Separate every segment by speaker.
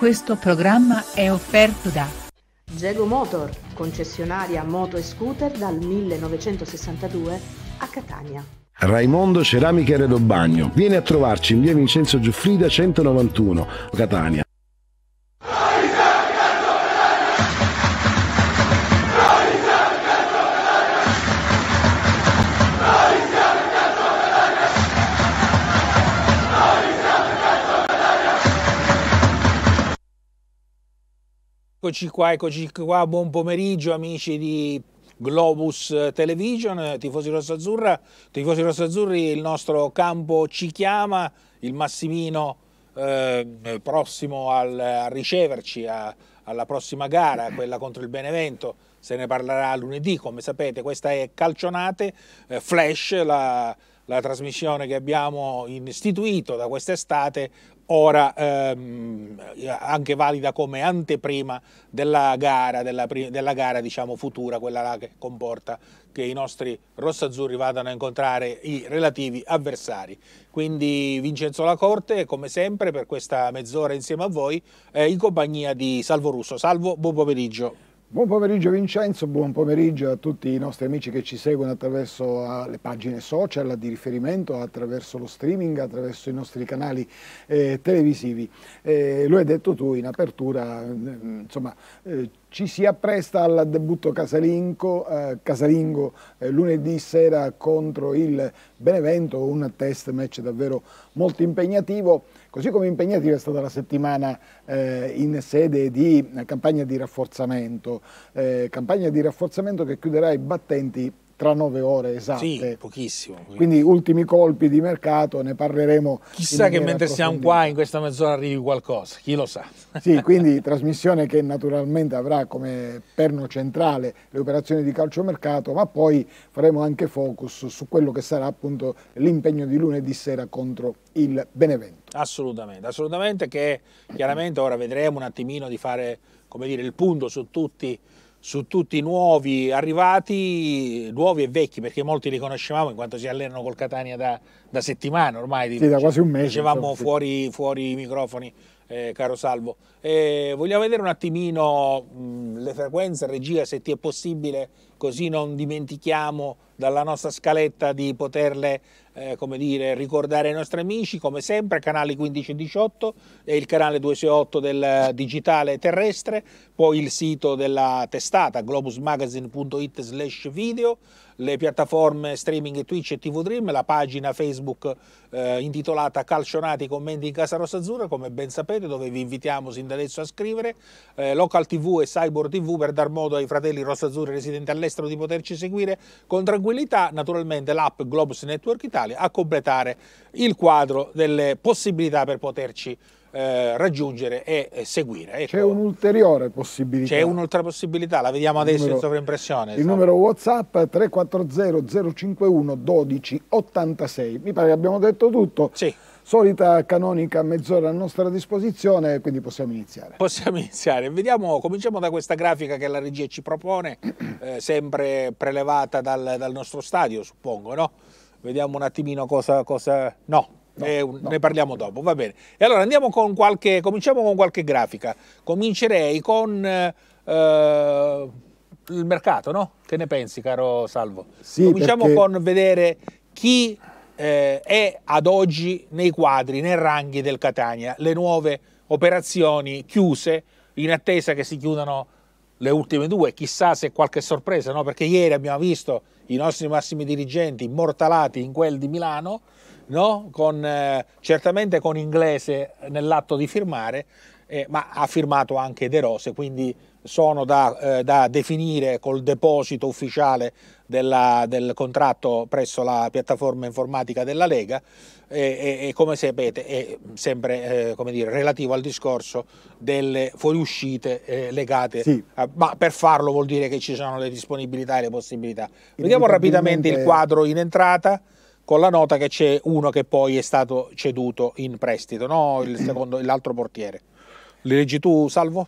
Speaker 1: Questo programma è offerto da Zego Motor, concessionaria moto e scooter dal 1962 a Catania.
Speaker 2: Raimondo Ceramiche Redobagno. Vieni a trovarci in via Vincenzo Giuffrida 191, Catania
Speaker 1: Eccoci qua, eccoci qua, buon pomeriggio amici di Globus Television, tifosi azzurra, tifosi azzurri, il nostro campo ci chiama, il Massimino eh, prossimo al, a riceverci a, alla prossima gara, quella contro il Benevento, se ne parlerà lunedì, come sapete, questa è Calcionate, eh, Flash, la la trasmissione che abbiamo istituito da quest'estate, ora ehm, anche valida come anteprima della gara, della, della gara diciamo, futura, quella che comporta che i nostri rossazzurri vadano a incontrare i relativi avversari. Quindi Vincenzo Lacorte, come sempre, per questa mezz'ora insieme a voi, eh, in compagnia di Salvo Russo. Salvo, buon pomeriggio.
Speaker 2: Buon pomeriggio Vincenzo, buon pomeriggio a tutti i nostri amici che ci seguono attraverso ah, le pagine social di riferimento, attraverso lo streaming, attraverso i nostri canali eh, televisivi. Eh, lo hai detto tu in apertura, mm, insomma, eh, ci si appresta al debutto casalingo, eh, casalingo eh, lunedì sera contro il Benevento, un test match davvero molto impegnativo. Così come impegnativa è stata la settimana eh, in sede di campagna di rafforzamento, eh, campagna di rafforzamento che chiuderà i battenti tra nove ore esatte. Sì, pochissimo, pochissimo, Quindi ultimi colpi di mercato, ne parleremo. Chissà che mentre siamo qua
Speaker 1: in questa mezz'ora arrivi qualcosa, chi lo sa.
Speaker 2: Sì, quindi trasmissione che naturalmente avrà come perno centrale le operazioni di calciomercato, ma poi faremo anche focus su quello che sarà appunto l'impegno di lunedì sera contro il Benevento.
Speaker 1: Assolutamente, assolutamente che chiaramente ora vedremo un attimino di fare come dire, il punto su tutti su tutti i nuovi arrivati, nuovi e vecchi, perché molti li conoscevamo in quanto si allenano col Catania da, da settimane ormai. Sì, da quasi un mese. Dicevamo fuori, fuori, i microfoni, eh, caro Salvo. Eh, vogliamo vedere un attimino mh, mm, le frequenze, regia, se ti è possibile così non dimentichiamo dalla nostra scaletta di poterle eh, come dire, ricordare ai nostri amici, come sempre, canali 15 e 18 e il canale 268 del eh, digitale terrestre, poi il sito della testata globusmagazine.it slash video, le piattaforme streaming Twitch e TV Dream, la pagina Facebook eh, intitolata Calcionati commenti in Casa Rossa Azzurra, come ben sapete, dove vi invitiamo sin da adesso a scrivere, eh, Local TV e Cyborg TV per dar modo ai fratelli Rossa Azzurra residenti all'estero destro di poterci seguire con tranquillità, naturalmente l'app Globus Network Italia a completare il quadro delle possibilità per poterci eh, raggiungere e, e seguire. Ecco.
Speaker 2: C'è un'ulteriore possibilità. C'è
Speaker 1: un'altra possibilità, la vediamo adesso numero, in sovraimpressione. Il
Speaker 2: so. numero WhatsApp 340 051 12 86. Mi pare che abbiamo detto tutto. Sì solita canonica mezz'ora a nostra disposizione, quindi possiamo iniziare.
Speaker 1: Possiamo iniziare. Vediamo, cominciamo da questa grafica che la regia ci propone, eh, sempre prelevata dal, dal, nostro stadio, suppongo, no? Vediamo un attimino cosa... cosa... No, No, no. ne parliamo dopo, va bene. E allora andiamo con qualche, cominciamo con qualche grafica. Comincerei con eh, il mercato, no? Che ne pensi, caro Salvo? Sì, cominciamo perché... con vedere chi eh, è ad oggi nei quadri, nei ranghi del Catania, le nuove operazioni chiuse in attesa che si chiudano le ultime due, chissà se qualche sorpresa, no? perché ieri abbiamo visto i nostri massimi dirigenti immortalati in quel di Milano, no? con, eh, certamente con Inglese nell'atto di firmare, eh, ma ha firmato anche De Rose, quindi sono da, eh, da definire col deposito ufficiale della, del contratto presso la piattaforma informatica della Lega e, e, e come sapete è sempre eh, come dire, relativo al discorso delle fuoriuscite eh, legate, sì. a, ma per farlo vuol dire che ci sono le disponibilità e le possibilità.
Speaker 2: Vediamo rapidamente il quadro
Speaker 1: in entrata con la nota che c'è uno che poi è stato ceduto in prestito, no? l'altro portiere. Li leggi tu Salvo?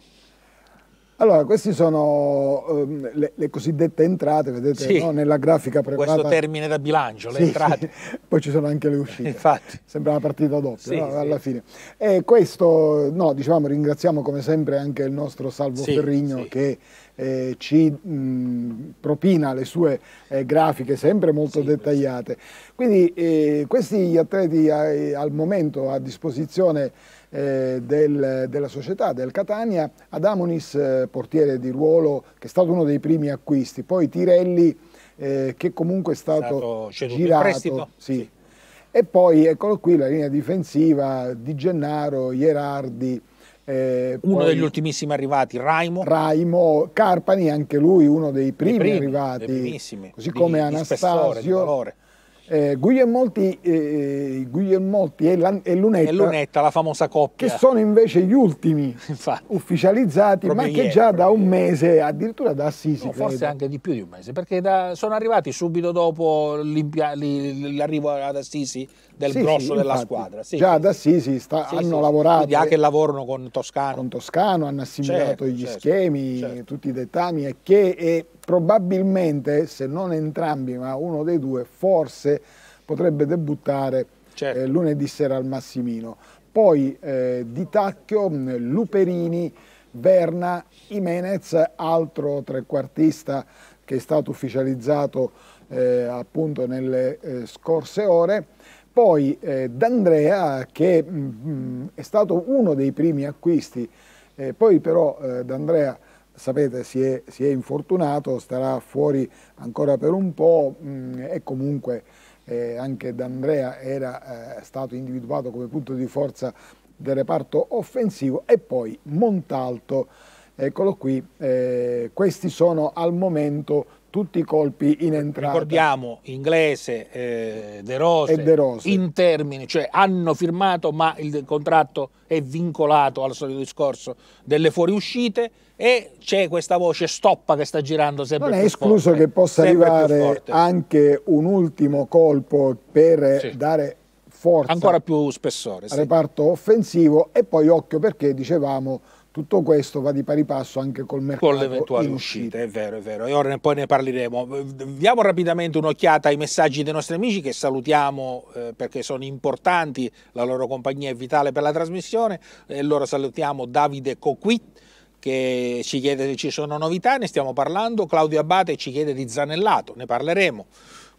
Speaker 2: Allora, queste sono um, le, le, cosiddette entrate, vedete sì. no? nella grafica preparata. Questo termine
Speaker 1: da bilancio, le sì. entrate.
Speaker 2: Poi ci sono anche le uscite. Infatti. Sembra una partita doppia sì, no? alla fine. E questo, no, diciamo, ringraziamo come sempre anche il nostro Salvo Ferrigno che eh, ci mh, propina le sue eh, grafiche sempre molto dettagliate. Quindi eh, questi gli atleti eh, al momento a disposizione eh, del, della società, del Catania, Adamonis, eh, portiere di ruolo, che è stato uno dei primi acquisti, poi Tirelli, eh, che comunque è stato, è stato girato. Sì. Sì. E poi, eccolo qui, la linea difensiva di Gennaro, Ierardi, eh, uno degli
Speaker 1: ultimissimi arrivati,
Speaker 2: Raimo. Raimo, Carpani, anche lui uno dei primi, primi arrivati. Dei così come di, Anastasio. Di spessore, di eh, Guglielmotti, eh, Guglielmotti e, la, e, Lunetta, Lunetta,
Speaker 1: la famosa coppia, che sono
Speaker 2: invece gli ultimi Infatti, ufficializzati, ma che già da un mese, addirittura da Assisi. No, forse anche
Speaker 1: di più di un mese, perché da, sono arrivati subito dopo l'arrivo ad Assisi del sì, grosso sì, della infatti, squadra. Sì. Già da
Speaker 2: Sisi sta, hanno lavorato. Quindi anche lavorano con Toscano. Con Toscano hanno assimilato certo, gli certo, schemi, certo. tutti i dettami e che e probabilmente, se non entrambi, ma uno dei due, forse potrebbe debuttare certo. eh, lunedì sera al Massimino. Poi eh, Di Tacchio, mm, Luperini, Verna, Imenez, altro trequartista che è stato ufficializzato eh, appunto nelle eh, scorse ore poi eh, D'Andrea, che mh, mm, mm, è stato uno dei primi acquisti, eh, poi però eh, D'Andrea, sapete, si è, si è, infortunato, starà fuori ancora per un po' mh, mm, e comunque eh, anche D'Andrea era eh, stato individuato come punto di forza del reparto offensivo e poi Montalto, eccolo qui, eh, questi sono al momento tutti i colpi in entrata. Ricordiamo
Speaker 1: Inglese, eh, De Rose, e De Rose in termini, cioè hanno firmato ma il contratto è vincolato al solito discorso delle fuoriuscite e c'è questa voce stoppa che sta girando sempre Non è escluso forte, che possa arrivare
Speaker 2: anche un ultimo colpo per sì. dare forza. Ancora più
Speaker 1: spessore. Al sì.
Speaker 2: reparto offensivo e poi occhio perché dicevamo tutto questo va di pari passo anche col mercato. Con l'eventuale uscita,
Speaker 1: è vero, è vero. E ora ne, poi ne parleremo. Diamo rapidamente un'occhiata ai messaggi dei nostri amici che salutiamo eh, perché sono importanti, la loro compagnia è vitale per la trasmissione. E loro salutiamo Davide Coquit che ci chiede se ci sono novità, ne stiamo parlando. Claudio Abate ci chiede di Zanellato, ne parleremo.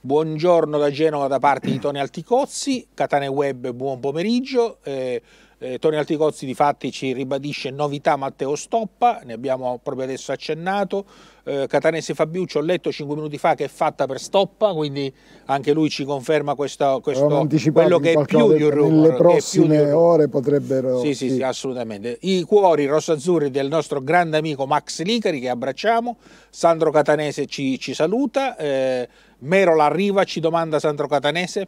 Speaker 1: Buongiorno da Genova da parte di Tony Alticozzi, Catane Web, buon pomeriggio. Eh, eh, Tony Alticozzi di fatti ci ribadisce novità Matteo Stoppa, ne abbiamo proprio adesso accennato, eh, Catanese Fabiuccio ho letto 5 minuti fa che è fatta per Stoppa, quindi anche lui ci conferma questo, questo quello che è più di un rumore. Nelle prossime
Speaker 2: ore potrebbero... Sì,
Speaker 1: sì, sì, assolutamente. I cuori rossazzurri del nostro grande amico Max Licari che abbracciamo, Sandro Catanese ci, ci saluta, eh, Merola arriva, ci domanda Sandro Catanese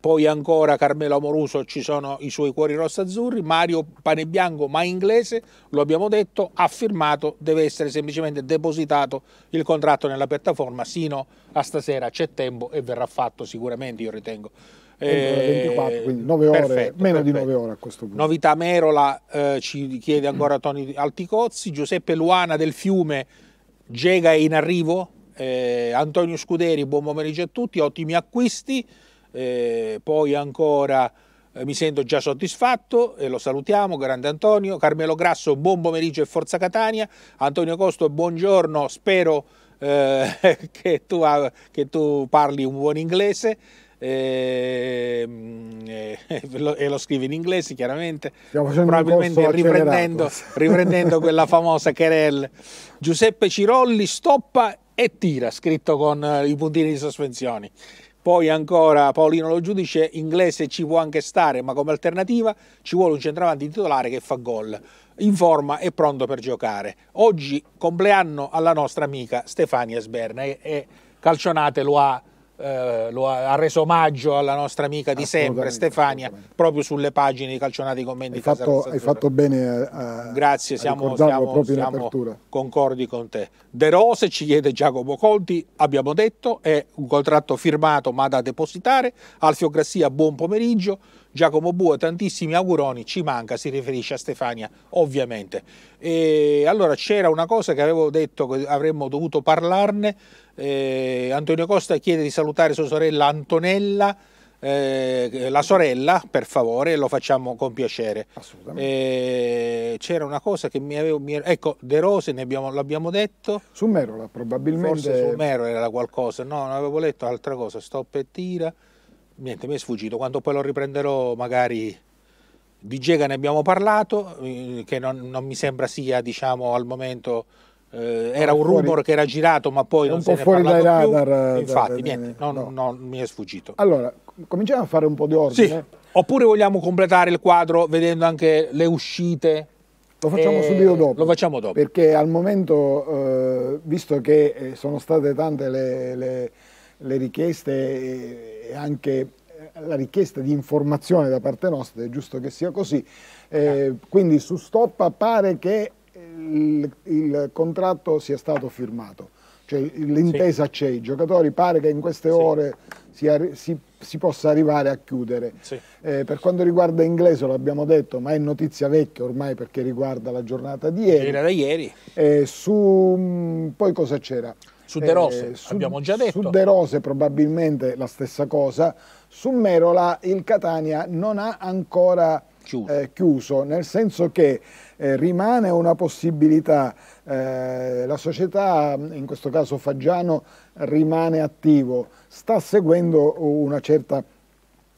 Speaker 1: poi ancora Carmelo Amoruso ci sono i suoi cuori azzurri, Mario Panebianco ma inglese, lo abbiamo detto, ha firmato, deve essere semplicemente depositato il contratto nella piattaforma, sino a stasera c'è tempo e verrà fatto sicuramente io ritengo. Eh, 24, quindi 9 ore, perfetto,
Speaker 2: meno perfetto. di 9 ore a questo punto.
Speaker 1: Novità Merola eh, ci chiede ancora Tony Alticozzi, Giuseppe Luana del Fiume, Gega è in arrivo, eh, Antonio Scuderi, buon pomeriggio a tutti, ottimi acquisti eh, poi ancora eh, mi sento già soddisfatto e eh, lo salutiamo, grande Antonio, Carmelo Grasso, buon pomeriggio e forza Catania, Antonio Costo, buongiorno, spero eh, che, tu, che, tu, parli un buon inglese. E, ehm, eh, lo, e lo scrivi in inglese chiaramente probabilmente riprendendo, riprendendo quella famosa querelle Giuseppe Cirolli stoppa e tira scritto con eh, i puntini di sospensione poi ancora Paolino lo giudice, inglese ci può anche stare, ma come alternativa ci vuole un centravanti titolare che fa gol, in forma e pronto per giocare. Oggi compleanno alla nostra amica Stefania Sberna e, e Calcionate lo ha eh, lo ha, ha, reso omaggio alla nostra amica di sempre Stefania proprio sulle pagine di Calcionati Commenti. Hai fatto, hai fatto
Speaker 2: bene a, Grazie, a siamo, siamo, siamo
Speaker 1: concordi con te. De Rose ci chiede Giacomo Conti, abbiamo detto, è un contratto firmato ma da depositare. Alfio Grassia, buon pomeriggio. Giacomo Buo, tantissimi auguroni, ci manca, si riferisce a Stefania ovviamente. E allora c'era una cosa che avevo detto che avremmo dovuto parlarne, eh, Antonio Costa chiede di salutare sua sorella Antonella, eh, la sorella, per favore, lo facciamo con piacere. Eh, c'era una cosa che mi avevo. Mi, ecco, De Rose ne l'abbiamo detto.
Speaker 2: Su Merola, probabilmente. Forse su
Speaker 1: Merola era qualcosa, no, non avevo letto altra cosa. Stop e tira niente, mi è sfuggito, quando poi lo riprenderò magari... Di Gega ne abbiamo parlato, eh, che non, non mi sembra sia diciamo, al momento eh, era un rumor che era girato, ma poi non si è fuori dai radar. Eh, Infatti, da, niente, no, no. No, mi è sfuggito.
Speaker 2: Allora, cominciamo a fare un po' di ordine. Sì. Oppure vogliamo
Speaker 1: completare il quadro vedendo anche le uscite? Lo facciamo eh, subito dopo. Lo facciamo dopo.
Speaker 2: Perché al momento, eh, visto che sono state tante le, le, le richieste e anche eh, la richiesta di informazione da parte nostra, è giusto che sia così. Eh, quindi su Stoppa pare che il, il contratto sia stato firmato, cioè l'intesa sì. c'è, i giocatori pare che in queste sì. ore si, si, si, possa arrivare a chiudere. Sì. Eh, per quanto riguarda Inglese l'abbiamo detto, ma è notizia vecchia ormai perché riguarda la giornata di ieri. Era da ieri. Eh, su, poi cosa c'era? Su De Rose eh, su, abbiamo già detto. Su De Rose probabilmente la stessa cosa. Su Merola il Catania non ha ancora chiuso, eh, chiuso nel senso che eh, rimane una possibilità. Eh, la società, in questo caso Faggiano, rimane attivo. Sta seguendo una certa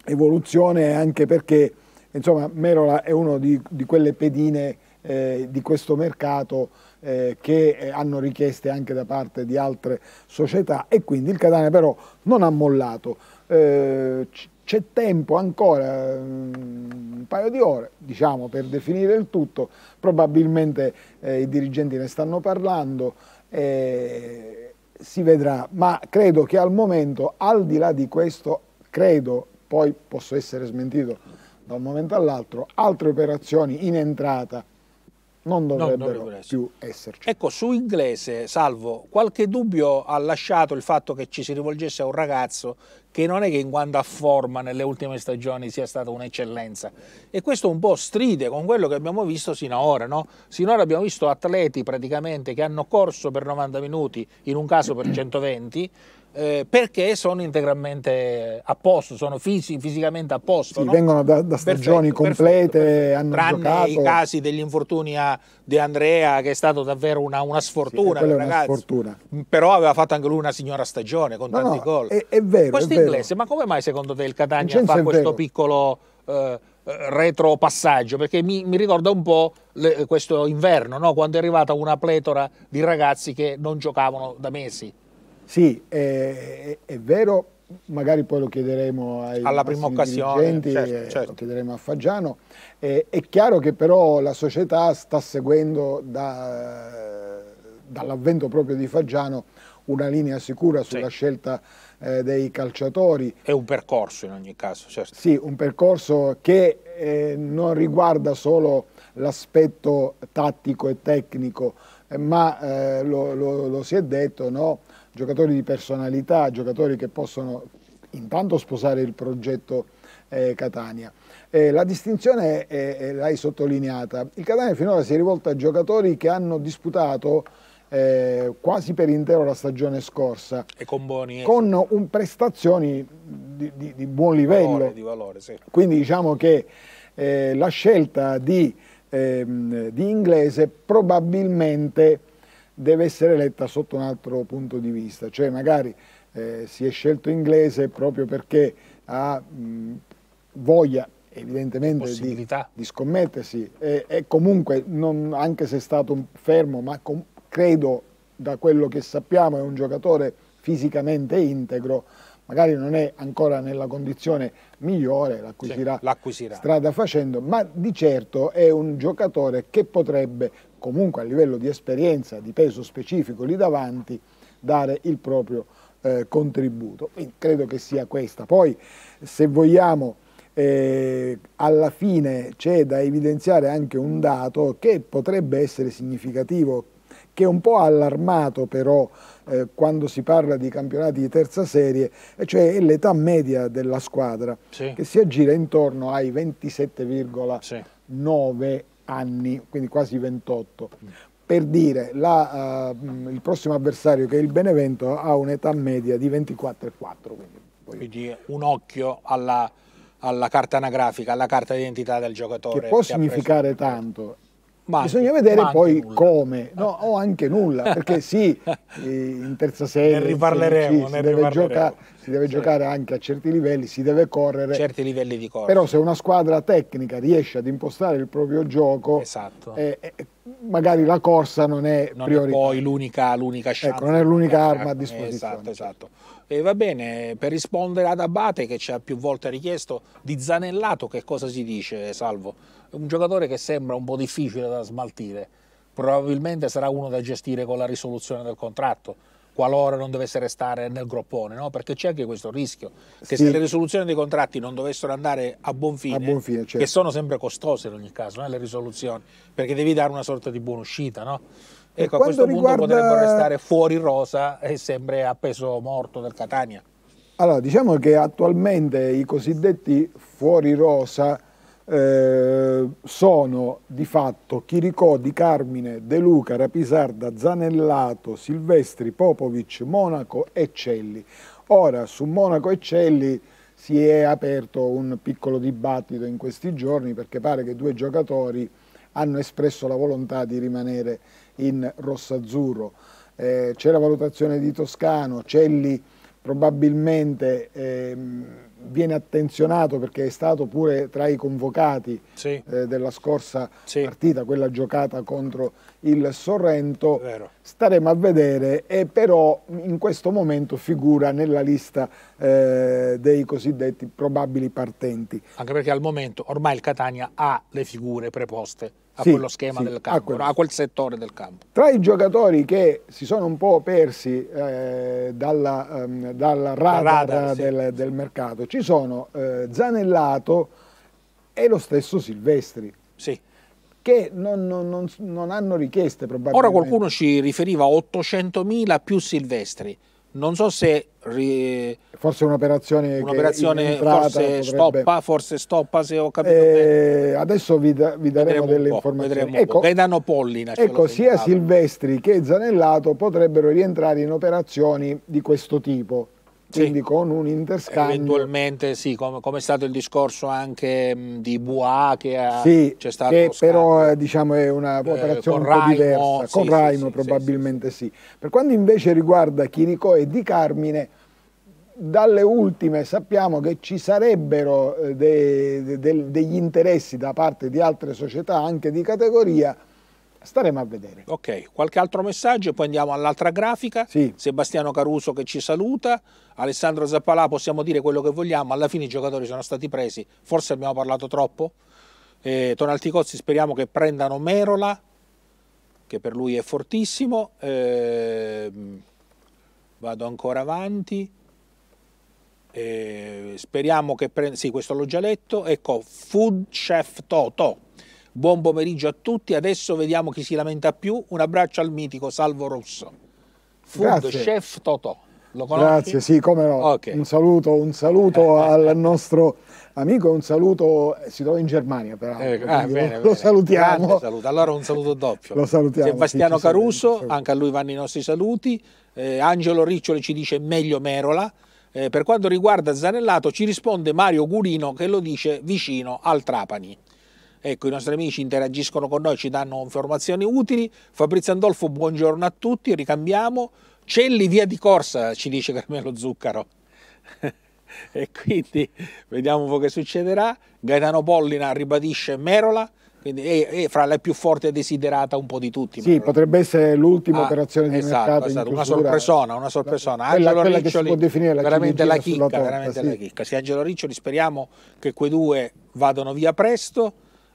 Speaker 2: evoluzione anche perché insomma, Merola è uno di, di quelle pedine eh, di questo mercato eh, che eh, hanno richieste anche da parte di altre società e quindi il Catania però non ha mollato. Eh, c'è tempo ancora, mm, un paio di ore, diciamo, per definire il tutto, probabilmente eh, i dirigenti ne stanno parlando, eh, si vedrà, ma credo che al momento, al di là di questo, credo, poi posso essere smentito da un momento all'altro, altre operazioni in entrata non dovrebbero, non più
Speaker 1: esserci. Ecco, su Inglese, Salvo, qualche dubbio ha lasciato il fatto che ci si rivolgesse a un ragazzo che non è che in quanto a forma nelle ultime stagioni sia stata un'eccellenza e questo un po' stride con quello che abbiamo visto sino sinora, no? Sinora abbiamo visto atleti praticamente che hanno corso per 90 minuti, in un caso per 120 eh, perché sono integralmente a posto, sono fisi, fisicamente a posto. Sì, no? Vengono
Speaker 2: da, da stagioni perfetto, complete, perfetto, hanno tranne giocato. i casi
Speaker 1: degli infortuni a, di Andrea che è stato davvero una, una eh, sfortuna. Sì, per una sfortuna. Mm, però aveva fatto anche lui una signora stagione con no, tanti no, gol. È,
Speaker 2: è vero. Questo è inglese,
Speaker 1: vero. ma come mai secondo te il Catania fa questo piccolo... Eh, eh, retropassaggio perché mi, mi, ricorda un po' le, questo inverno no? quando è arrivata una pletora di ragazzi che non giocavano da mesi
Speaker 2: sì, è, è, vero, magari poi lo chiederemo ai alla prima occasione, certo, eh, certo. lo chiederemo a Faggiano. Eh, è chiaro che però la società sta seguendo da, dall'avvento proprio di Faggiano una linea sicura sulla sì. scelta eh, dei calciatori.
Speaker 1: È un percorso in ogni caso, certo.
Speaker 2: Sì, un percorso che eh, non riguarda solo l'aspetto tattico e tecnico, eh, ma eh, lo, lo, lo si è detto, no? giocatori di personalità, giocatori che possono intanto sposare il progetto eh, Catania. Eh, la distinzione, eh, l'hai sottolineata, il Catania finora si è rivolto a giocatori che hanno disputato eh, quasi per intero la stagione scorsa e con, buoni, con un, prestazioni di, di, di, buon livello. Valore, di valore, sì. Quindi diciamo che eh, la scelta di, ehm, di Inglese probabilmente deve essere letta sotto un altro punto di vista, cioè magari eh, si è scelto inglese proprio perché ha mh, voglia evidentemente di, di, scommettersi e, e comunque non, anche se è stato fermo ma com, credo da quello che sappiamo è un giocatore fisicamente integro magari non è ancora nella condizione migliore, l'acquisirà, sì, strada facendo, ma di certo è un giocatore che potrebbe comunque a livello di esperienza, di peso specifico lì davanti, dare il proprio eh, contributo. Quindi credo che sia questa. Poi se vogliamo eh, alla fine c'è da evidenziare anche un dato che potrebbe essere significativo, che è un po' allarmato però eh, quando si parla di campionati di terza serie, cioè l'età media della squadra sì. che si aggira intorno ai 27,9 sì anni, quindi quasi 28. Per dire, la, uh, il prossimo avversario che è il Benevento ha un'età media di 24,4. Quindi,
Speaker 1: poi... quindi un occhio alla alla carta anagrafica, alla carta d'identità del giocatore. Che può che significare tanto
Speaker 2: ma Bisogna vedere poi nulla. come, no, o anche nulla, perché sì, in terza serie ne riparleremo, si, ne si, deve riparleremo. Giocare, si, deve giocare anche a certi livelli, si deve correre. Certi livelli di corsa. Però se una squadra tecnica riesce ad impostare il proprio gioco, esatto. eh, eh, magari la corsa non è non priorità. È poi
Speaker 1: l'unica, l'unica ecco, chance. Ecco, non è l'unica eh, arma a ecco, disposizione. Esatto, esatto. E va bene, per rispondere ad Abate che ci ha più volte richiesto, di Zanellato che cosa si dice, Salvo? un giocatore che sembra un po' difficile da smaltire, probabilmente sarà uno da gestire con la risoluzione del contratto, qualora non dovesse restare nel groppone, no? perché c'è anche questo rischio, che sì. se le risoluzioni dei contratti non dovessero andare a buon fine, a buon fine certo. che sono sempre costose in ogni caso, no? Eh, le risoluzioni, perché devi dare una sorta di buona uscita, no?
Speaker 2: Ecco, a questo riguarda... punto potrebbero restare
Speaker 1: fuori rosa e sempre a peso morto del Catania.
Speaker 2: Allora, diciamo che attualmente i cosiddetti fuori rosa eh, sono di fatto Chiricò, Di Carmine, De Luca, Rapisarda, Zanellato, Silvestri, Popovic, Monaco e Celli. Ora su Monaco e Celli si è aperto un piccolo dibattito in questi giorni perché pare che due giocatori hanno espresso la volontà di rimanere in rossazzurro. Eh, C'è la valutazione di Toscano, Celli probabilmente... Ehm, viene attenzionato perché è stato pure tra i convocati sì. eh, della scorsa sì. partita, quella giocata contro il Sorrento. Staremo a vedere e però in questo momento figura nella lista eh, dei cosiddetti probabili partenti.
Speaker 1: Anche perché al momento ormai il Catania ha le figure preposte a sì, quello schema sì, del campo, a quel... a quel... settore del campo.
Speaker 2: Tra i giocatori che si sono un po' persi eh, dalla, um, ehm, dalla radar, radar sì. del, mercato ci sono eh, Zanellato e lo stesso Silvestri. Sì che non, non, non, hanno richieste probabilmente. Ora qualcuno
Speaker 1: ci riferiva a 800.000 più Silvestri non so se... Ri...
Speaker 2: Forse un'operazione... Un'operazione che forse potrebbe... stoppa,
Speaker 1: forse stoppa se ho capito eh,
Speaker 2: Adesso vi, da, vi
Speaker 1: daremo delle informazioni. Ecco, Gaetano Pollina. Ecco,
Speaker 2: sia Silvestri che Zanellato potrebbero rientrare in operazioni di questo tipo quindi sì. con un interscambio.
Speaker 1: Eventualmente sì, come, come, è stato il discorso anche mh, di Bois che ha, sì, c'è stato che
Speaker 2: però eh, diciamo, è un'operazione eh, un po' diversa, sì, con sì, Raimo probabilmente sì, Per quanto invece riguarda Chirico e Di Carmine, dalle ultime sappiamo che ci sarebbero eh, de, de, de, degli interessi da parte di altre società anche di categoria staremo a vedere.
Speaker 1: Ok, qualche altro messaggio, poi andiamo all'altra grafica. Sì. Sebastiano Caruso che ci saluta, Alessandro Zappalà, possiamo dire quello che vogliamo, alla fine i giocatori sono stati presi, forse abbiamo parlato troppo. Eh, Tonalti Cozzi speriamo che prendano Merola, che per lui è fortissimo. Eh, vado ancora avanti. Eh, speriamo che prenda... Sì, questo l'ho già letto. Ecco, Food Chef Toto Buon pomeriggio a tutti, adesso vediamo chi si lamenta più. Un abbraccio al mitico Salvo Rosso, food Grazie. chef Totò. Lo Grazie,
Speaker 2: sì, come no. Okay. Un saluto, un saluto eh, eh, al eh. nostro amico un saluto, si trova in Germania peraltro, eh, ah, bene, lo bene. salutiamo.
Speaker 1: Saluto. Allora un saluto doppio. lo salutiamo. Sebastiano sì, Caruso, saluti. anche a lui vanno i nostri saluti. Angelo Riccioli ci dice meglio Merola. per quanto riguarda Zanellato ci risponde Mario Gurino che lo dice vicino al Trapani. Ecco, i nostri amici interagiscono con noi, ci danno informazioni utili. Fabrizio Andolfo, buongiorno a tutti, ricambiamo. Celli via di corsa, ci dice Carmelo Zuccaro. e quindi vediamo un po' che succederà. Gaetano Pollina ribadisce Merola, quindi è, è, fra le più forti e desiderata un po' di tutti.
Speaker 2: Sì, potrebbe essere l'ultima ah, operazione di esatto, mercato. Esatto, una sorpresona, una sorpresona. Quella, Angelo che Riccioli, può definire la veramente, la chicca, torta, veramente sì. la
Speaker 1: chicca. Sì, Angelo Riccioli, speriamo che quei due vadano via presto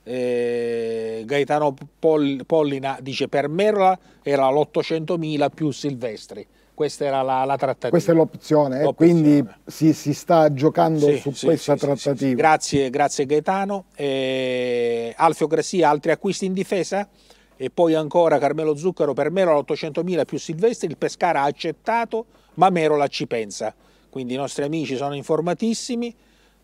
Speaker 1: eh, Gaetano Pollina dice per Merla era l'800.000 più Silvestri. Questa era la, la trattativa. Questa è
Speaker 2: l'opzione, eh? quindi si, si, sta giocando sì, su sì, questa sì, trattativa.
Speaker 1: Grazie, grazie Gaetano. Eh, Alfio Grassia, altri acquisti in difesa? E poi ancora Carmelo Zucchero, per Merola 800.000 più Silvestri, il Pescara ha accettato, ma Merola ci pensa. Quindi i nostri amici sono informatissimi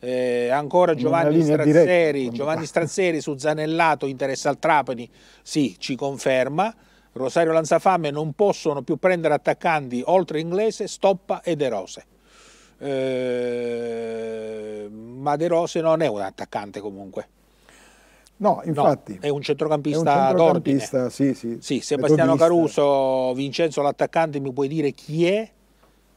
Speaker 1: eh, ancora Giovanni Strazzeri, Giovanni Strazzeri su Zanellato interessa al Trapani, sì, ci conferma. Rosario Lanzafame non possono più prendere attaccanti oltre Inglese, Stoppa e De Rose. Eh, ma De Rose non è un attaccante comunque.
Speaker 2: No, infatti.
Speaker 1: No, è un centrocampista, è un
Speaker 2: sì, sì, sì, Sebastiano
Speaker 1: Caruso, Vincenzo l'attaccante, mi puoi dire chi è?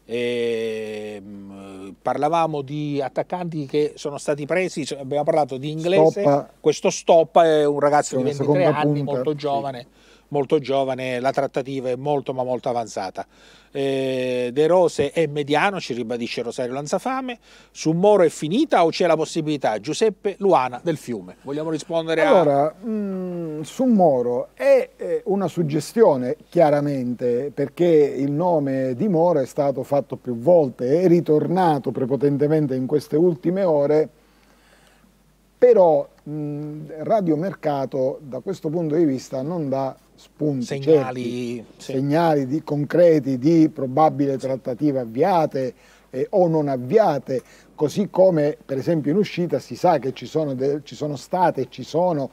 Speaker 1: E, ehm, parlavamo di attaccanti che sono stati presi, cioè, abbiamo parlato di inglese, stoppa. questo stop è un ragazzo di 23 anni, punta. molto giovane. Sì molto giovane, la trattativa è molto ma molto avanzata. Eh, De Rose è mediano, ci ribadisce Rosario Lanzafame, su Moro è finita o c'è la possibilità? Giuseppe Luana del Fiume, vogliamo rispondere allora, a... Allora,
Speaker 2: mm, su Moro è una suggestione chiaramente perché il nome di Moro è stato fatto più volte, è ritornato prepotentemente in queste ultime ore però mh, mm, Radio Mercato da questo punto di vista non dà spunti, segnali, certi, sì. segnali di, concreti di probabili trattative avviate eh, o non avviate, così come per esempio in uscita si sa che ci sono, de, ci sono state, ci sono,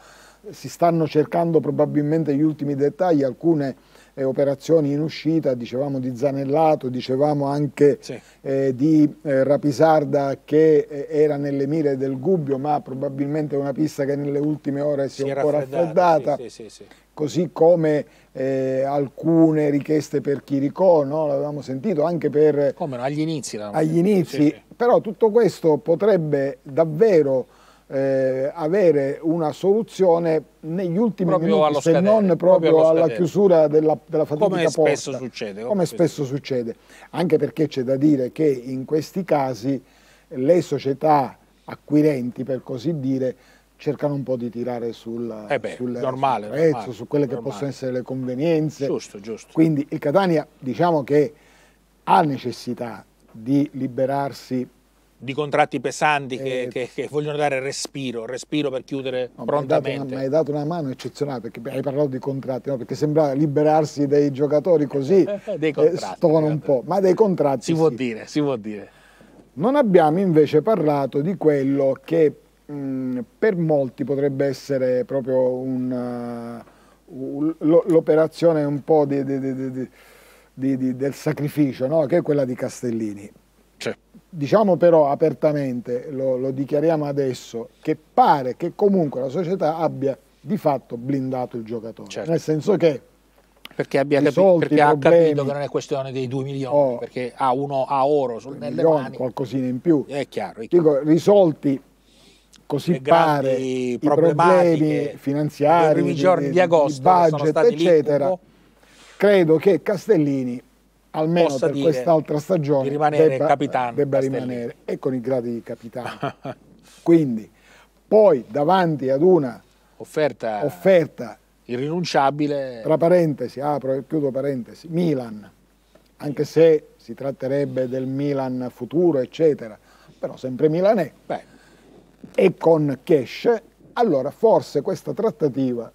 Speaker 2: si stanno cercando probabilmente gli ultimi dettagli, alcune eh, operazioni in uscita, dicevamo di Zanellato, dicevamo anche sì. eh, di eh, Rapisarda che eh, era nelle mire del Gubbio, ma probabilmente è una pista che nelle ultime ore si, si è un po' raffreddata. Sì, sì, così come eh, alcune richieste per Chiricò, no? l'avevamo sentito anche per... Come
Speaker 1: no, agli inizi. Agli inizi, sì.
Speaker 2: però tutto questo potrebbe davvero eh, avere una soluzione negli ultimi proprio minuti, se scadere, non proprio, proprio alla scadere. chiusura della, della fatica come posta. Spesso
Speaker 1: succede, come, come spesso
Speaker 2: succede. Anche perché c'è da dire che in questi casi le società acquirenti, per così dire, cercano un po' di tirare sul, eh beh, sul, normale, sul prezzo, normale, su quelle normale. che possono essere le convenienze. Giusto, giusto. Quindi il Catania diciamo che ha necessità di liberarsi
Speaker 1: di contratti pesanti eh, che, che, che, vogliono dare respiro, respiro per chiudere
Speaker 2: no, prontamente. Mi hai dato una mano eccezionale perché hai parlato di contratti, no? perché sembrava liberarsi dei giocatori così eh, eh, dei eh, contratti, eh, stovano un po', ma dei contratti si sì. può
Speaker 1: dire, si può dire.
Speaker 2: Non abbiamo invece parlato di quello che Mm, per molti potrebbe essere proprio un, uh, l'operazione un po' di, di, di, del sacrificio, no? che è quella di Castellini. C'è. Diciamo però apertamente, lo, lo dichiariamo adesso, che pare che comunque la società abbia di fatto blindato il giocatore. Certo. Nel senso che
Speaker 1: perché, abbia capi- perché ha capito che non è questione dei 2 milioni, oh, perché ha uno a oro sul, nelle milioni, mani.
Speaker 2: Qualcosina in più. È chiaro. È chiaro. Dico, risolti così pare, i problemi finanziari, i primi giorni di, di agosto, budget, eccetera, credo che Castellini almeno per quest'altra stagione rimanere debba, capitano debba rimanere e con i gradi di capitano. Quindi poi davanti ad una offerta, offerta irrinunciabile, tra parentesi, apro e chiudo parentesi, Milan, anche se si tratterebbe del Milan futuro, eccetera, però sempre Milan è. Beh, e con cash, allora forse questa trattativa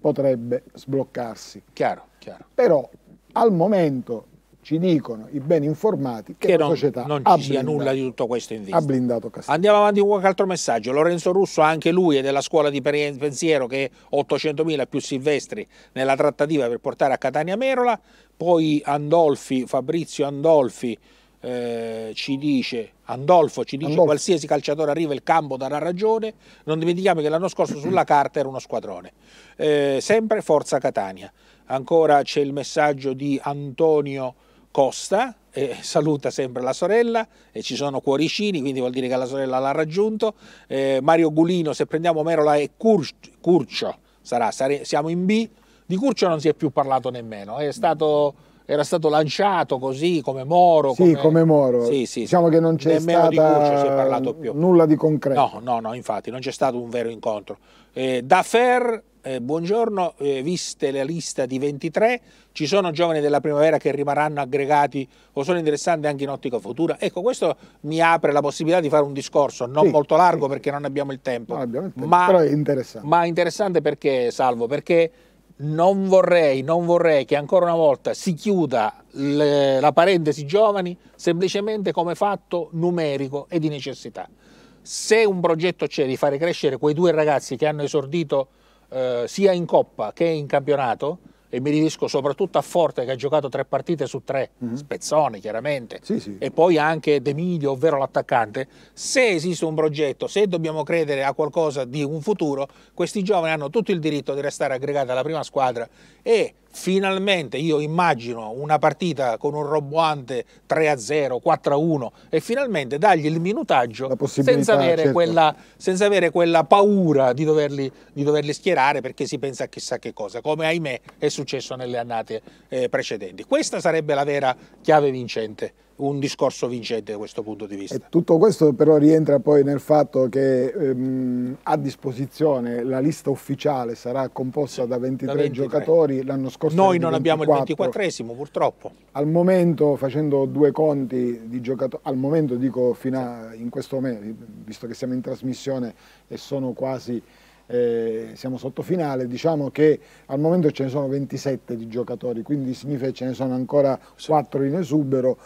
Speaker 2: potrebbe sbloccarsi. Chiaro, chiaro. Però al momento ci dicono i ben informati che, che non, la società non ci sia nulla
Speaker 1: di tutto questo in vista. Ha blindato Castello. Andiamo avanti con qualche altro messaggio. Lorenzo Russo, anche lui è della scuola di pensiero che 800.000 più Silvestri nella trattativa per portare a Catania Merola, poi Andolfi, Fabrizio Andolfi eh, ci dice Andolfo, ci dice Andolfo. qualsiasi calciatore arriva il campo darà ragione, non dimentichiamo che l'anno scorso sulla carta era uno squadrone, eh, sempre Forza Catania, ancora c'è il messaggio di Antonio Costa, eh, saluta sempre la sorella e ci sono cuoricini, quindi vuol dire che la sorella l'ha raggiunto, eh, Mario Gulino se prendiamo Merola e Curcio sarà, sare, siamo in B, di Curcio non si è più parlato nemmeno, è stato era stato lanciato così come Moro. Sì, come, come Moro. Sì, sì, diciamo
Speaker 2: che non c'è stato di nulla di concreto.
Speaker 1: No, no, no, infatti non c'è stato un vero incontro. Eh, da Fer, eh, buongiorno, eh, viste la lista di 23, ci sono giovani della primavera che rimarranno aggregati o sono interessanti anche in ottica futura? Ecco, questo mi apre la possibilità di fare un discorso, non sì, molto largo perché non abbiamo il tempo, Non abbiamo il tempo ma, però è interessante. ma interessante perché, Salvo, perché non vorrei, non vorrei che ancora una volta si chiuda le, la parentesi giovani semplicemente come fatto numerico e di necessità. Se un progetto c'è di fare crescere quei due ragazzi che hanno esordito eh, sia in coppa che in campionato, e mi riferisco soprattutto a Forte che ha giocato tre partite su tre, mm -hmm. Spezzone chiaramente, sì, sì. e poi anche D'Emilio, ovvero l'attaccante, se esiste un progetto, se dobbiamo credere a qualcosa di un futuro, questi giovani hanno tutto il diritto di restare aggregati alla prima squadra e finalmente io immagino una partita con un roboante 3-0, 4-1 e finalmente dargli il minutaggio senza avere, certo. quella, senza avere, quella, paura di doverli, di doverli, schierare perché si pensa a chissà che cosa, come ahimè è successo nelle annate eh, precedenti. Questa sarebbe la vera chiave vincente un discorso vincente da questo punto di vista.
Speaker 2: E tutto questo però rientra poi nel fatto che ehm, a disposizione la lista ufficiale sarà composta da 23, 23. giocatori, l'anno scorso Noi non 24. abbiamo il 24 purtroppo. Al momento facendo due conti di giocatori, al momento dico fino a in questo momento, visto che siamo in trasmissione e sono quasi... Eh, siamo sotto finale, diciamo che al momento ce ne sono 27 di giocatori, quindi significa che ce ne sono ancora 4 in esubero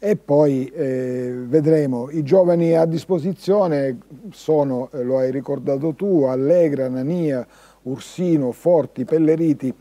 Speaker 2: e poi eh, vedremo. I giovani a disposizione sono, eh, lo hai ricordato tu, Allegra, Nania, Ursino, Forti, Pelleriti,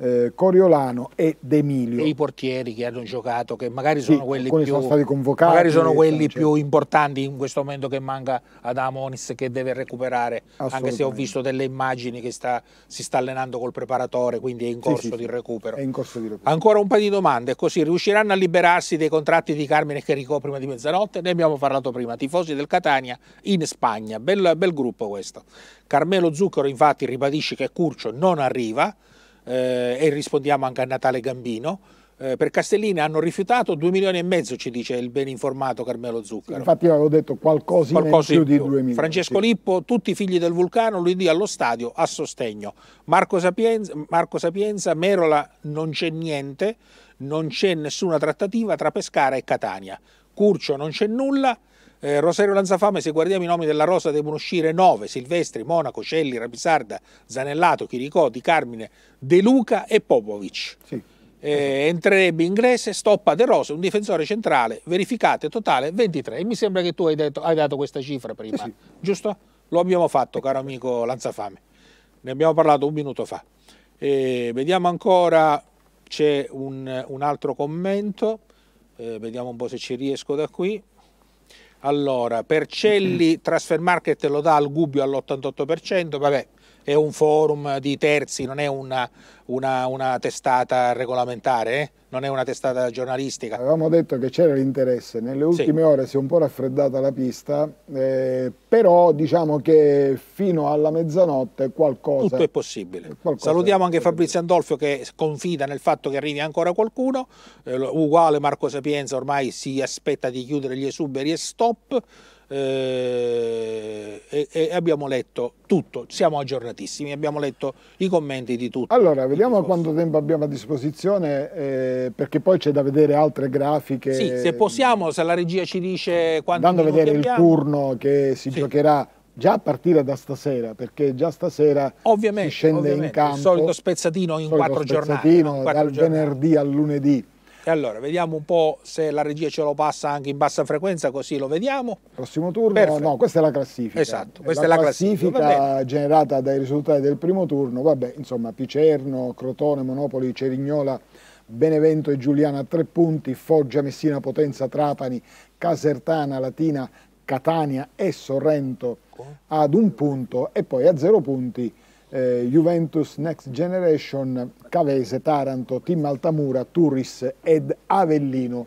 Speaker 2: eh, Coriolano e D'Emilio. E I
Speaker 1: portieri che hanno giocato, che magari sono sì, quelli, più, sono magari sono eh, quelli certo. più, importanti in questo momento che manca ad Amonis che deve recuperare, anche se ho visto delle immagini che sta, si sta allenando col preparatore, quindi è in corso, sì, sì, di,
Speaker 2: recupero. È in corso di recupero.
Speaker 1: Ancora un paio di domande, così riusciranno a liberarsi dei contratti di Carmine che Cherico prima di mezzanotte? Ne abbiamo parlato prima, tifosi del Catania in Spagna, bel, bel gruppo questo. Carmelo Zucchero infatti ribadisce che Curcio non arriva, eh, e rispondiamo anche a Natale Gambino. Eh, per Castellina hanno rifiutato 2 milioni e mezzo, ci dice il ben informato Carmelo
Speaker 2: Zucchero. Sì, infatti avevo detto qualcosa, in più, di 2 milioni. Francesco
Speaker 1: Lippo, tutti i figli del vulcano, lui dì allo stadio a sostegno. Marco Sapienza, Marco Sapienza Merola non c'è niente, non c'è nessuna trattativa tra Pescara e Catania. Curcio non c'è nulla, eh, Rosario Lanzafame, se guardiamo i nomi della rosa devono uscire 9, Silvestri, Monaco, Celli, Rabisarda, Zanellato, Chiricò, Di Carmine, De Luca e Popovic. Sì. Eh, entrerebbe inglese, stoppa De Rosa, un difensore centrale, verificate totale 23. E mi sembra che tu hai, detto, hai dato questa cifra prima, sì. giusto? Lo abbiamo fatto, caro amico Lanzafame. Ne abbiamo parlato un minuto fa. Eh, vediamo ancora, c'è un, un altro commento, eh, vediamo un po' se ci riesco da qui. Allora, per Celli Transfer Market lo dà al Gubbio all'88%, vabbè, è un forum di terzi, non è una, una, una testata regolamentare, eh? non è una testata giornalistica.
Speaker 2: Avevamo detto che c'era l'interesse, nelle ultime sì. ore si è un po' raffreddata la pista, eh, però diciamo che fino alla mezzanotte qualcosa... Tutto è possibile. Eh, qualcosa
Speaker 1: Salutiamo è anche Fabrizio Andolfio che confida nel fatto che arrivi ancora qualcuno, eh, uguale Marco Sapienza ormai si aspetta di chiudere gli esuberi e stop, eh, e, e, abbiamo letto tutto, siamo aggiornatissimi, abbiamo letto i commenti di tutti.
Speaker 2: Allora, vediamo quanto tempo abbiamo a disposizione, eh, perché poi c'è da vedere altre grafiche. Sì, se
Speaker 1: possiamo, se la regia ci dice quanto Dando a vedere il turno
Speaker 2: che si sì. giocherà già a partire da stasera, perché già stasera ovviamente, si scende ovviamente, in campo. Il solito spezzatino in solito quattro giornate. dal giornate. venerdì al lunedì.
Speaker 1: E allora, vediamo un po' se la regia ce lo passa anche in bassa frequenza, così
Speaker 2: lo vediamo. Prossimo turno, Perfetto. no, questa è la classifica. Esatto, questa è la, è la classifica, classifica generata dai risultati del primo turno. Vabbè, insomma, Picerno, Crotone, Monopoli, Cerignola, Benevento e Giuliana a tre punti, Foggia, Messina, Potenza, Trapani, Casertana, Latina, Catania e Sorrento ecco. ad un punto e poi a zero punti eh, Juventus Next Generation, Cavese, Taranto, Team Altamura, Turris ed Avellino.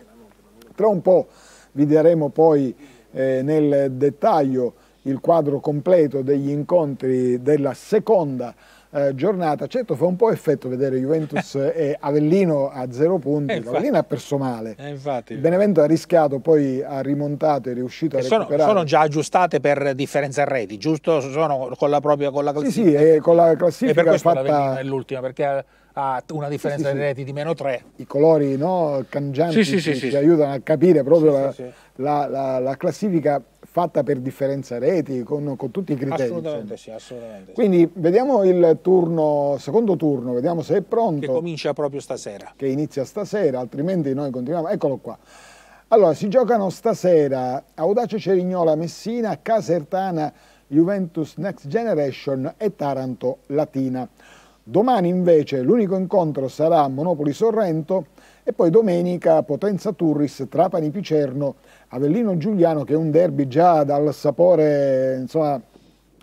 Speaker 2: Tra un po' vi daremo poi eh, nel dettaglio il quadro completo degli incontri della seconda eh, giornata. Certo fa un po' effetto vedere Juventus e Avellino a zero punti, eh, Avellino ha perso male, eh, infatti. Benevento ha rischiato, poi ha rimontato, è riuscito a e sono, sono,
Speaker 1: già aggiustate per differenza reti, giusto? Sono con la propria con la classifica.
Speaker 2: Sì, sì, con la classifica e per questo fatta... è
Speaker 1: l'ultima, perché ha una differenza sì, sì, di reti di meno
Speaker 2: tre. I colori no, cangianti sì, ci, ci aiutano a capire proprio la, la, la, la classifica fatta per differenza reti, con, con tutti i criteri.
Speaker 1: Assolutamente sì, assolutamente sì.
Speaker 2: Quindi vediamo il turno, secondo turno, vediamo se è pronto. Che
Speaker 1: comincia proprio stasera.
Speaker 2: Che inizia stasera, altrimenti noi continuiamo. Eccolo qua. Allora, si giocano stasera Audace Cerignola Messina, Casertana Juventus Next Generation e Taranto Latina. Domani invece l'unico incontro sarà Monopoli Sorrento e poi domenica Potenza Turris Trapani Picerno Avellino-Giuliano che è un derby già dal sapore insomma,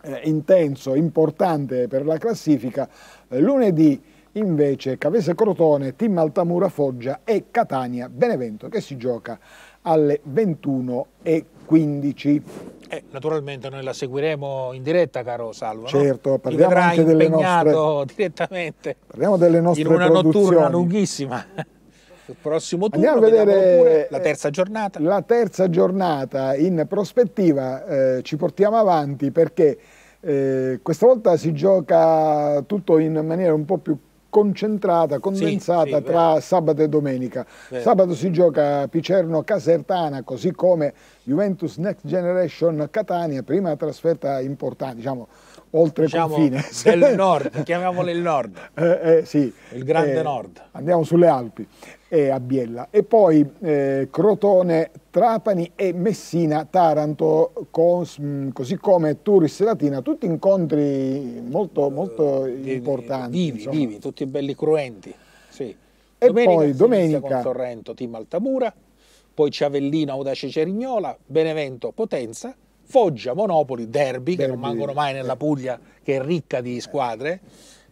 Speaker 2: eh, intenso, importante per la classifica, eh, lunedì invece Cavese-Crotone, Team Altamura-Foggia e Catania-Benevento che si gioca alle 21.15.
Speaker 1: Eh, naturalmente noi la seguiremo in diretta, caro Salvo. Certo, no? parliamo anche delle nostre... direttamente.
Speaker 2: Parliamo delle nostre in una produzioni. notturna
Speaker 1: lunghissima prossimo turno Andiamo a vedere la eh,
Speaker 2: terza giornata. La terza giornata in prospettiva, eh, ci portiamo avanti perché eh, questa volta si gioca tutto in maniera un po' più concentrata, condensata sì, sì, tra vero. sabato e domenica. Vero. Sabato si gioca Picerno Casertana, così come Juventus Next Generation Catania, prima trasferta importante, diciamo oltre diciamo, confine. Del
Speaker 1: nord, chiamiamolo il nord. Eh, eh, sì. Il grande eh, nord.
Speaker 2: Andiamo sulle Alpi e a Biella. E poi eh, Crotone, Trapani e Messina, Taranto, con, mm, così come Turis Latina, tutti incontri molto, molto eh, importanti. Vivi, insomma. vivi,
Speaker 1: tutti belli cruenti. Sì.
Speaker 2: E domenica, poi domenica... Con
Speaker 1: Sorrento, Team Altamura, poi Ciavellino, Audace Cerignola, Benevento, Potenza, Foggia, Monopoli, Derby, Derby che non mancano mai nella Puglia, che è ricca di squadre,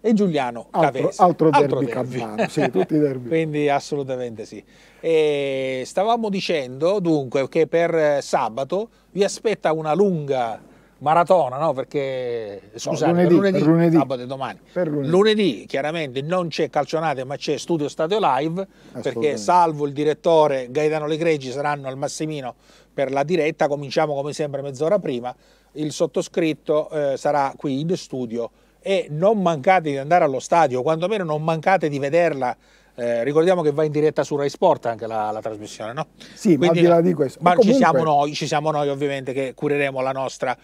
Speaker 1: e Giuliano altro, altro, altro derby, derby. campano, sì, tutti i derby. Quindi assolutamente sì. E stavamo dicendo dunque che per sabato vi aspetta una lunga maratona, no? Perché scusate, no, lunedì, lunedì, lunedì, sabato e domani. Lunedì. lunedì. chiaramente non c'è calcionate, ma c'è Studio Stadio Live perché salvo il direttore Gaetano Legregi saranno al Massimino per la diretta, cominciamo come sempre mezz'ora prima. Il sottoscritto eh, sarà qui in studio e non mancate di andare allo stadio, quantomeno non mancate di vederla eh, ricordiamo che va in diretta su Rai Sport anche la, la trasmissione, no?
Speaker 2: Sì, Quindi, ma al di là di questo. Ma, ma comunque... ci siamo noi,
Speaker 1: ci siamo noi ovviamente che cureremo la nostra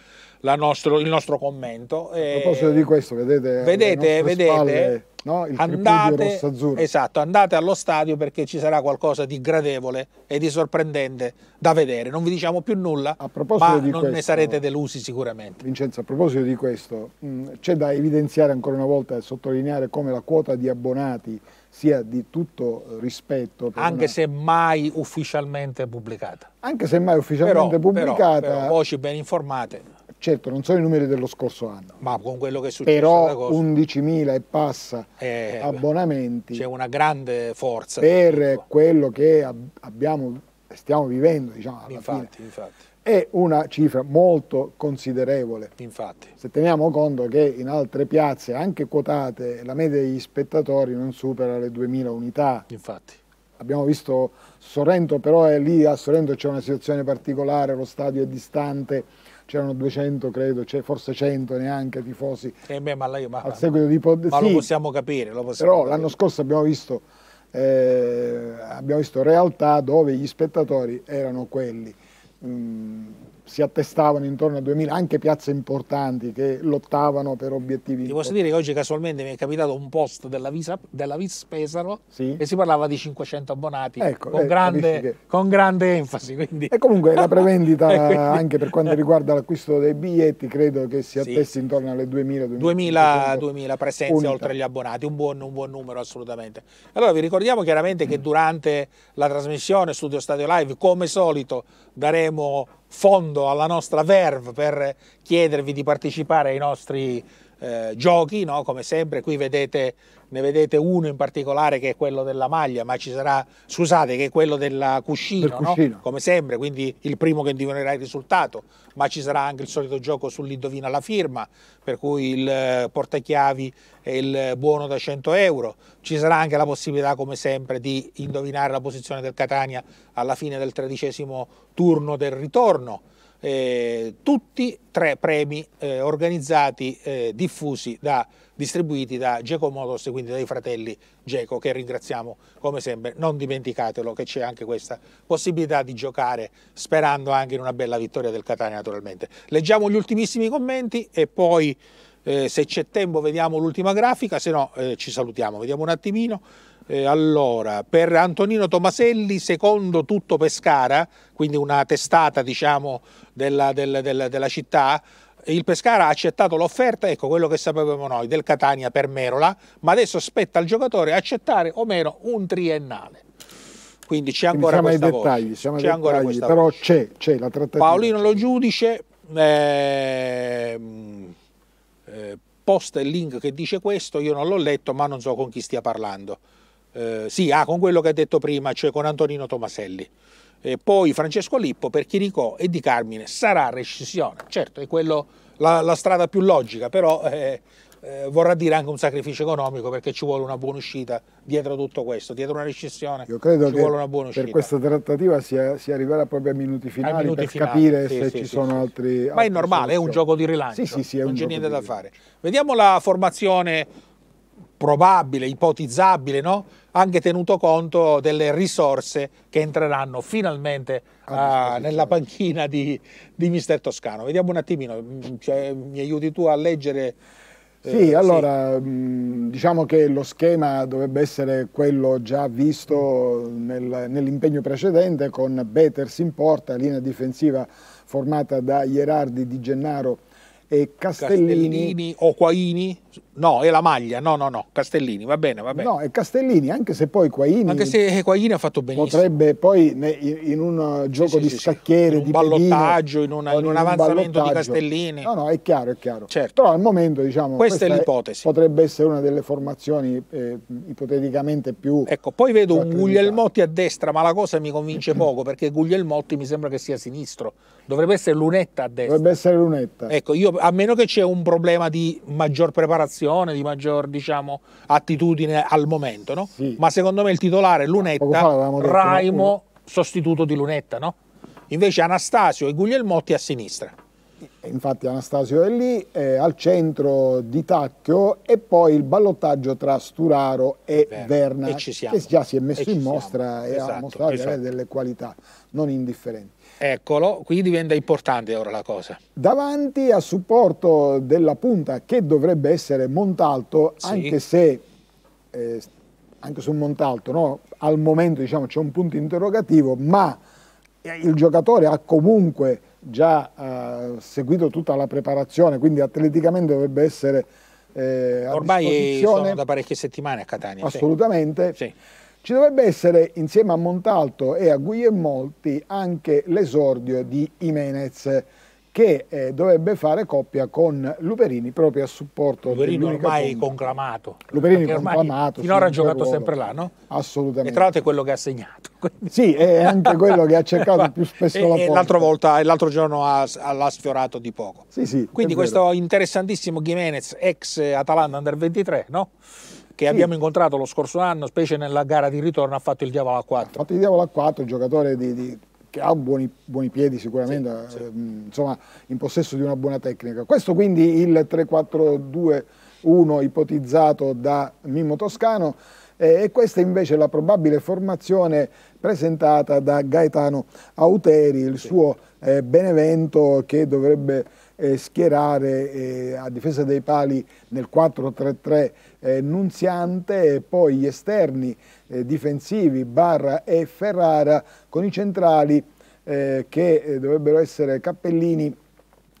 Speaker 1: nostro, il nostro commento.
Speaker 2: A eh, proposito di questo, vedete, vedete, vedete spalle, no? il andate,
Speaker 1: esatto, andate allo stadio perché ci sarà qualcosa di gradevole e di sorprendente da vedere. Non vi diciamo più nulla, ma non questo, ne sarete
Speaker 2: delusi sicuramente. Vincenzo, a proposito di questo, mm, c'è da evidenziare ancora una volta e sottolineare come la quota di abbonati sia di tutto rispetto. anche una...
Speaker 1: se mai ufficialmente pubblicata. Anche se mai ufficialmente però, pubblicata. Però, però voci ben informate
Speaker 2: Certo, non sono i numeri dello scorso anno.
Speaker 1: Ma con quello che è successo. Però
Speaker 2: 11.000 e passa eh, abbonamenti. C'è
Speaker 1: una grande forza. Per
Speaker 2: quello che abbiamo, stiamo vivendo, diciamo. infatti, fine. infatti. È una cifra molto considerevole. Infatti. Se teniamo conto che in altre piazze, anche quotate, la media degli spettatori non supera le 2.000 unità. Infatti. Abbiamo visto Sorrento, però è lì, a Sorrento c'è una situazione particolare, lo stadio è distante c'erano 200 credo, forse 100 neanche tifosi
Speaker 1: eh beh, ma lei, ma, al seguito di Pod... Ma sì, lo possiamo capire. Lo possiamo però l'anno scorso
Speaker 2: abbiamo visto, eh, abbiamo visto realtà dove gli spettatori erano quelli. Mm, si attestavano intorno a 2000, anche piazze importanti che lottavano per obiettivi. Ti posso
Speaker 1: dire che oggi casualmente mi è capitato un post della Vis, della Vis Pesaro sì. e si parlava di 500 abbonati ecco, con, eh, grande, che... con, grande, enfasi. Quindi. E comunque la prevendita quindi... anche per quanto
Speaker 2: riguarda l'acquisto dei biglietti credo che si attesti sì. intorno alle 2000. 2000,
Speaker 1: 2000 presenze unità. oltre gli abbonati, un buon, un buon numero assolutamente. Allora vi ricordiamo chiaramente mm. che durante la trasmissione Studio Stadio Live come solito daremo fondo alla nostra verve per chiedervi di partecipare ai nostri eh, giochi, no? come sempre qui vedete, ne vedete uno in particolare che è quello della maglia, ma ci sarà, scusate, che è quello della cuscina, no? come sempre, quindi il primo che indovinerà il risultato, ma ci sarà anche il solito gioco sull'indovina la firma, per cui il eh, portachiavi e il buono da 100 euro, ci sarà anche la possibilità come sempre di indovinare la posizione del Catania alla fine del tredicesimo turno del ritorno eh, tutti tre premi eh, organizzati, eh, diffusi, da, distribuiti da Geco Motos quindi dai fratelli Geco che ringraziamo come sempre, non dimenticatelo che c'è anche questa possibilità di giocare sperando anche in una bella vittoria del Catania naturalmente. Leggiamo gli ultimissimi commenti e poi eh, se c'è tempo vediamo l'ultima grafica, se no eh, ci salutiamo, vediamo un attimino. Eh, allora, per Antonino Tomaselli, secondo tutto Pescara, quindi una testata diciamo, della, della, della, della città, il Pescara ha accettato l'offerta, ecco quello che sapevamo noi, del Catania per Merola, ma adesso spetta al giocatore accettare o meno un triennale.
Speaker 2: Quindi c'è ancora Quindi siamo questa dettagli, Siamo c'è dettagli, questa però c'è, c'è la trattativa. Paolino lo
Speaker 1: giudice, ehm, eh, eh, posta il link che dice questo, io non l'ho letto ma non so con chi stia parlando. Eh, sì, ah, con quello che ha detto prima, cioè con Antonino Tomaselli. E poi Francesco Lippo per Chiricò e Di Carmine sarà rescissione. Certo, è quello la, la strada più logica, però eh, eh, vorrà dire anche un sacrificio economico perché ci vuole una buona uscita dietro tutto questo, dietro una rescissione Io credo ci che vuole una buona uscita. Per questa
Speaker 2: trattativa si, si arriverà proprio a minuti finali ai minuti per finali, capire sì, se sì, ci sì, sono altri, altri... Ma è normale, soluzioni. è un gioco
Speaker 1: di rilancio, non c'è niente da fare. Vediamo la formazione probabile, ipotizzabile, no? anche tenuto conto delle risorse che entreranno finalmente ah, uh, nella panchina di, di, Mister Toscano. Vediamo un attimino, mm, cioè, mi aiuti tu a leggere. Eh, sì, eh, allora
Speaker 2: sì. Mm, diciamo che lo schema dovrebbe essere quello già visto nel, nell'impegno precedente con Beters in porta, linea difensiva formata da Gerardi, Di Gennaro e Castellini, Castellini
Speaker 1: o Quaini. No, è la maglia, no, no, no, Castellini, va bene, va bene.
Speaker 2: No, è Castellini, anche se poi Quaini... Anche se
Speaker 1: eh, Quaini ha fatto
Speaker 2: benissimo. Potrebbe poi in un uh, gioco sì, di sì, scacchiere, sì. di ballottaggio, in, una, in un, un avanzamento di Castellini. No, no, è chiaro, è chiaro. Certo. Però al momento, diciamo, questa, questa è l'ipotesi. Potrebbe essere una delle formazioni eh, ipoteticamente più... Ecco, poi vedo un
Speaker 1: Guglielmotti a destra, ma la cosa mi convince poco, perché Guglielmotti mi sembra che sia sinistro. Dovrebbe essere Lunetta a destra. Dovrebbe essere Lunetta. Ecco, io, a meno che c'è un problema di maggior preparazione concentrazione, di maggior diciamo, attitudine al momento. No? Sì. Ma secondo me il titolare
Speaker 2: Lunetta, Raimo no?
Speaker 1: sostituto di Lunetta. No? Invece Anastasio e Guglielmotti a sinistra.
Speaker 2: Infatti Anastasio è lì, eh, al centro di Tacchio e poi il ballottaggio tra Sturaro e Verna, e che già si è messo in mostra siamo. e esatto, ha mostrato esatto. delle qualità non indifferenti.
Speaker 1: Eccolo, qui diventa importante ora la cosa.
Speaker 2: Davanti a supporto della punta che dovrebbe essere Montalto, sì. anche se eh, anche su Montalto no? al momento diciamo, c'è un punto interrogativo, ma eh, il giocatore ha comunque già eh, seguito tutta la preparazione, quindi atleticamente dovrebbe essere eh, Ormai sono
Speaker 1: da parecchie settimane a Catania.
Speaker 2: Assolutamente. Sì. Sì. Ci dovrebbe essere insieme a Montalto e a Guglielmotti anche l'esordio di Jimenez che eh, dovrebbe fare coppia con Luperini proprio a supporto Luperini ormai punta.
Speaker 1: conclamato Luperini conclamato finora ha giocato ruolo. sempre là no?
Speaker 2: assolutamente e tra
Speaker 1: l'altro è quello che ha segnato
Speaker 2: sì è anche quello che ha cercato più spesso e, la porta l'altra
Speaker 1: volta l'altro giorno l'ha sfiorato di poco
Speaker 2: sì sì quindi questo
Speaker 1: interessantissimo Jimenez ex Atalanta Under 23 no? che sì. abbiamo incontrato lo scorso anno, specie nella gara di ritorno, ha fatto il diavolo a 4. Ha
Speaker 2: fatto il diavolo a 4, il giocatore di, di, che ha buoni, buoni piedi sicuramente, sì, eh, sì. Ehm, insomma in possesso di una buona tecnica. Questo quindi il 3-4-2-1 ipotizzato da Mimmo Toscano eh, e questa invece è la probabile formazione presentata da Gaetano Auteri, il suo eh, Benevento che dovrebbe eh, schierare eh, a difesa dei pali nel 4-3-3 eh, Nunziante e poi gli esterni eh, difensivi Barra e Ferrara con i centrali eh, che eh, dovrebbero essere Cappellini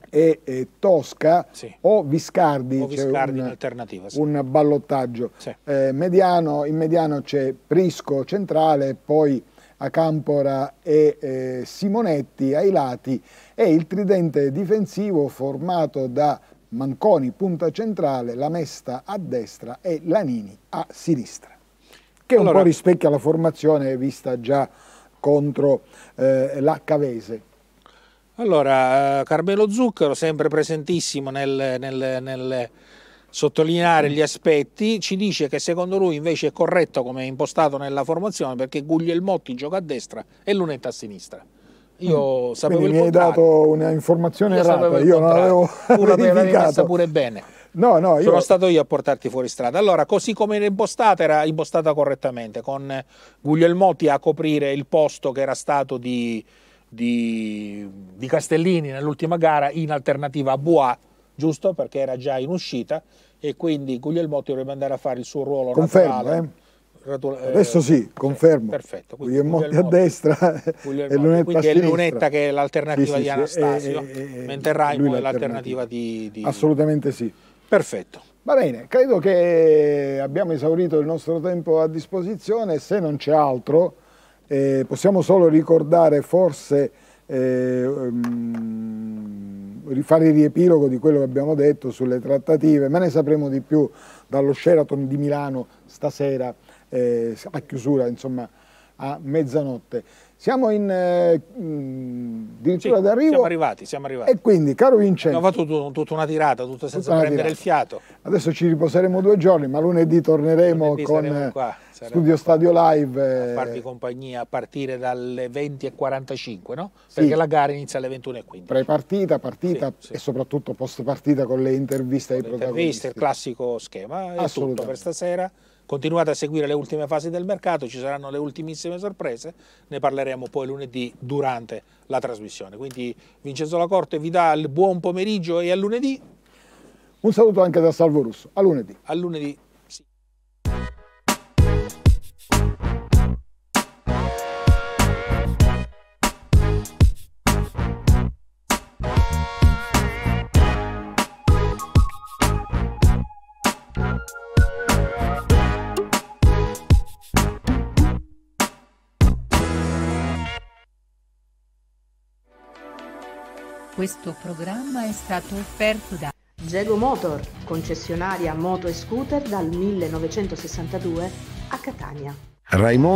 Speaker 2: e Tosca sì. o Viscardi, o Viscardi cioè un, sì. un ballottaggio sì. mediano, in mediano c'è Prisco centrale e poi a Campora e eh, Simonetti ai lati e il tridente difensivo formato da Manconi punta centrale, la Mesta a destra e Lanini a sinistra, che allora, un po' rispecchia la formazione vista già contro eh, la Cavese.
Speaker 1: Allora, eh, Carmelo Zucchero, sempre presentissimo nel, nel, nel sottolineare gli aspetti, ci dice che secondo lui invece è corretto come è impostato nella formazione perché Guglielmotti gioca a destra e Lunetta a sinistra. Io mm. sapevo Quindi il mi hai
Speaker 2: dato un'informazione errata, io non l'avevo verificata pure bene. No, no, io... Sono
Speaker 1: stato io a portarti fuori strada. Allora, così come era impostata, era impostata correttamente, con Guglielmotti a coprire il posto che era stato di, di, di Castellini nell'ultima gara in alternativa a Bois giusto? Perché era già in uscita e quindi Guglielmotti dovrebbe andare a fare il suo ruolo Confermo, naturale. Eh? eh Adesso sì, confermo. Eh, perfetto. Quindi, Guglielmotti, Guglielmotti a
Speaker 2: destra e Lunetta Quindi a sinistra. è Lunetta che è l'alternativa sì, sì, di Anastasio,
Speaker 1: sì, e, e, mentre Raimo è l'alternativa di, di...
Speaker 2: Assolutamente sì. Perfetto. Va bene, credo che abbiamo esaurito il nostro tempo a disposizione, se non c'è altro eh, possiamo solo ricordare forse eh, um, fare il riepilogo di quello che abbiamo detto sulle trattative, ma ne sapremo di più dallo Sheraton di Milano stasera eh, a chiusura, insomma, a mezzanotte. Siamo in eh, mm, dirittura sì, d'arrivo. Siamo
Speaker 1: arrivati, siamo arrivati. E
Speaker 2: quindi, caro Vincenzo... Abbiamo
Speaker 1: fatto tutta, tutta una tirata, tutto senza tutta prendere il fiato.
Speaker 2: Adesso ci riposeremo due giorni, ma lunedì torneremo lunedì con qua, Studio Stadio Live. A eh, farti
Speaker 1: compagnia a partire dalle 20.45, no? Sì. Perché la gara inizia alle 21.15.
Speaker 2: Pre-partita, partita sì, e soprattutto post-partita con le interviste con ai le protagonisti. interviste, il
Speaker 1: classico schema. È tutto per stasera. Continuate a seguire le ultime fasi del mercato, ci saranno le ultimissime sorprese, ne parleremo poi lunedì durante la trasmissione. Quindi Vincenzo Lacorte vi dà il buon pomeriggio e a lunedì.
Speaker 2: Un saluto anche da Salvo Russo, a lunedì. A lunedì.
Speaker 1: Questo programma è stato offerto da Gego Motor, concessionaria moto e scooter dal 1962 a Catania.
Speaker 2: Raimondo